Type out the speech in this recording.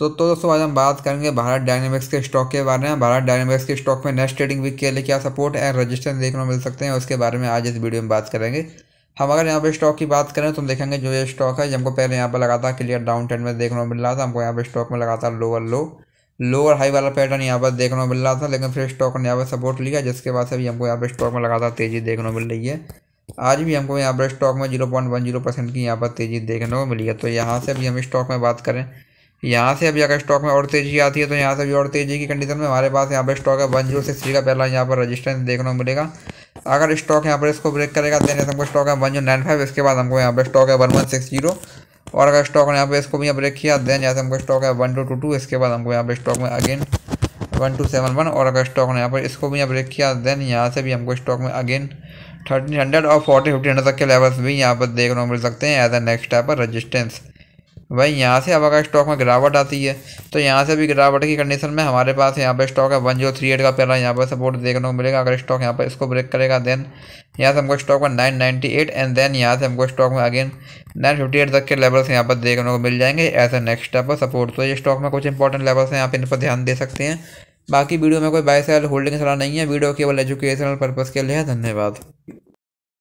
तो तो दोस्तों आज हम बात करेंगे भारत डायनेमिक्स के स्टॉक के बारे में भारत डायनेमिक्स के स्टॉक में नेक्स्ट ट्रेडिंग वीक के लिए क्या सपोर्ट एंड रजिस्टर देखने को मिल सकते हैं उसके बारे में आज इस वीडियो में बात करेंगे हम अगर यहाँ पे स्टॉक की बात करें तो हम देखेंगे जो ये स्टॉक है ये हमको पहले यहाँ पर लगातार क्लियर डाउन ट्रेंड में देखने को मिल रहा था हमको यहाँ पर स्टॉक में लगातार लोअर लो लोअर हाई वाला पैटर्न यहाँ पर देखने को मिल रहा था लेकिन फिर स्टॉक ने यहाँ पर सपोर्ट लिया जिसके बाद भी हमको यहाँ पर स्टॉक में लगातार तेज़ी देखने को मिल रही है आज भी हमको यहाँ पर स्टॉक में zero point one zero percent की यहाँ पर तेज़ी देखने को मिली है तो यहाँ से भी हम स्टॉक में बात करें यहाँ से अभी अगर स्टॉक में और तेज़ी आती है तो यहाँ से भी और तेज़ी की कंडीशन में हमारे पास यहाँ पर स्टॉक है वन जीरो सिक्स थ्री का पहला यहाँ पर रजिस्टेंस देखने को मिलेगा अगर स्टॉक यहाँ पर इसको ब्रेक करेगा देने हमको स्टॉक है वन जीरो नाइन फाइव इसके बाद हमको यहाँ पर स्टॉक है वन वन सिक्स जीरो और अगर स्टॉक ने यहाँ पर इसको भी यहाँ ब्रेक किया देन यहाँ से हमको स्टॉक है वन टू टू टू इसके बाद हमको यहाँ पर स्टॉक में again one two seven one और अगर स्टॉक ने यहाँ पर इसको भी यहाँ ब्रेक किया देन यहाँ से भी हमको स्टॉक में अगेन थर्टीन हंड्रेड और फोर्टी फिफ्टी हंड्रेड तक के लेवल्स भी यहाँ पर देखने को मिल सकते हैं एज ए नेक्स्ट टाइप पर रजिस्टेंस भाई यहाँ से अब अगर स्टॉक में गिरावट आती है तो यहाँ से भी गिरावट की कंडीशन में हमारे पास यहाँ पर स्टॉक है वन जीरो थ्री एट का पहला यहाँ पर सपोर्ट देखने को मिलेगा अगर स्टॉक यहाँ पर इसको ब्रेक करेगा देन यहाँ से हमको स्टॉक में nine ninety eight and then यहाँ से हमको स्टॉक में अगेन नाइन फिफ्टी एट तक के लेवल्स यहाँ पर देखने को मिल जाएंगे एज ए नेक्स्ट स्टेप पर सपोर्ट तो ये स्टॉक में कुछ इंपॉर्टेंट लेवल्स हैं यहाँ पर इन पर ध्यान दे सकते हैं बाकी वीडियो में कोई बाय सेल होल्डिंग सलाह नहीं है वीडियो केवल एजुकेशनल पर्पज़ के लिए धन्यवाद